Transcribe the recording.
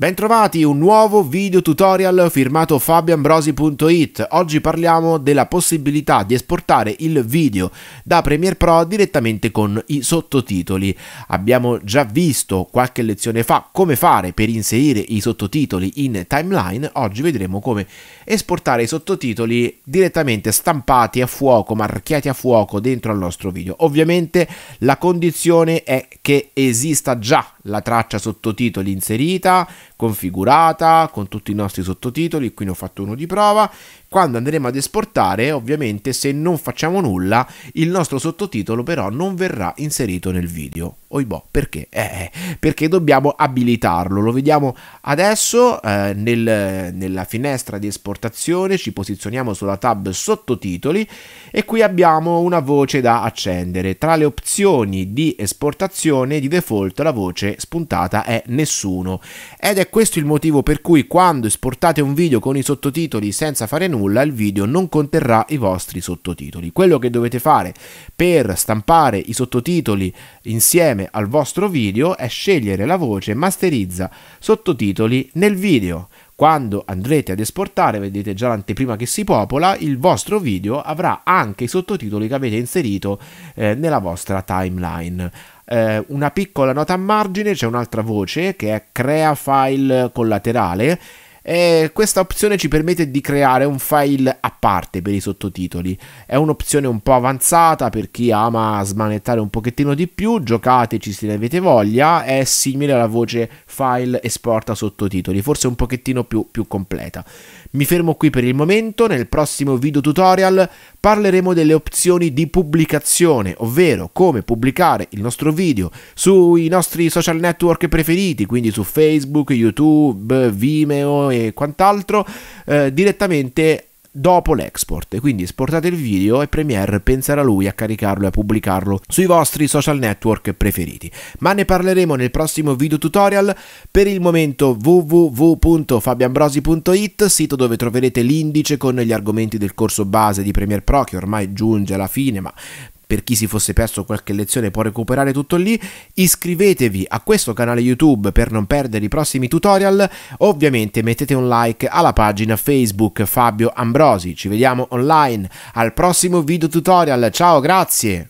Bentrovati, un nuovo video tutorial firmato fabioambrosi.it. Oggi parliamo della possibilità di esportare il video da Premiere Pro direttamente con i sottotitoli. Abbiamo già visto qualche lezione fa come fare per inserire i sottotitoli in timeline, oggi vedremo come esportare i sottotitoli direttamente stampati a fuoco, marchiati a fuoco dentro al nostro video. Ovviamente la condizione è che esista già la traccia sottotitoli inserita, configurata con tutti i nostri sottotitoli, qui ne ho fatto uno di prova, quando andremo ad esportare, ovviamente, se non facciamo nulla, il nostro sottotitolo però non verrà inserito nel video. Oibò, perché? Eh, eh, perché dobbiamo abilitarlo. Lo vediamo adesso eh, nel, nella finestra di esportazione, ci posizioniamo sulla tab sottotitoli e qui abbiamo una voce da accendere. Tra le opzioni di esportazione di default la voce spuntata è nessuno. Ed è questo il motivo per cui quando esportate un video con i sottotitoli senza fare nulla, nulla il video non conterrà i vostri sottotitoli. Quello che dovete fare per stampare i sottotitoli insieme al vostro video è scegliere la voce masterizza sottotitoli nel video. Quando andrete ad esportare, vedete già l'anteprima che si popola, il vostro video avrà anche i sottotitoli che avete inserito eh, nella vostra timeline. Eh, una piccola nota a margine, c'è un'altra voce che è crea file collaterale e questa opzione ci permette di creare un file a parte per i sottotitoli. È un'opzione un po' avanzata per chi ama smanettare un pochettino di più, giocateci se ne avete voglia, è simile alla voce file esporta sottotitoli, forse un pochettino più, più completa. Mi fermo qui per il momento, nel prossimo video tutorial parleremo delle opzioni di pubblicazione, ovvero come pubblicare il nostro video sui nostri social network preferiti, quindi su Facebook, YouTube, Vimeo e e quant'altro eh, direttamente dopo l'export quindi esportate il video e Premiere penserà lui a caricarlo e a pubblicarlo sui vostri social network preferiti. Ma ne parleremo nel prossimo video tutorial, per il momento www.fabianbrosi.it, sito dove troverete l'indice con gli argomenti del corso base di Premiere Pro che ormai giunge alla fine ma per chi si fosse perso qualche lezione può recuperare tutto lì, iscrivetevi a questo canale YouTube per non perdere i prossimi tutorial, ovviamente mettete un like alla pagina Facebook Fabio Ambrosi, ci vediamo online al prossimo video tutorial, ciao grazie!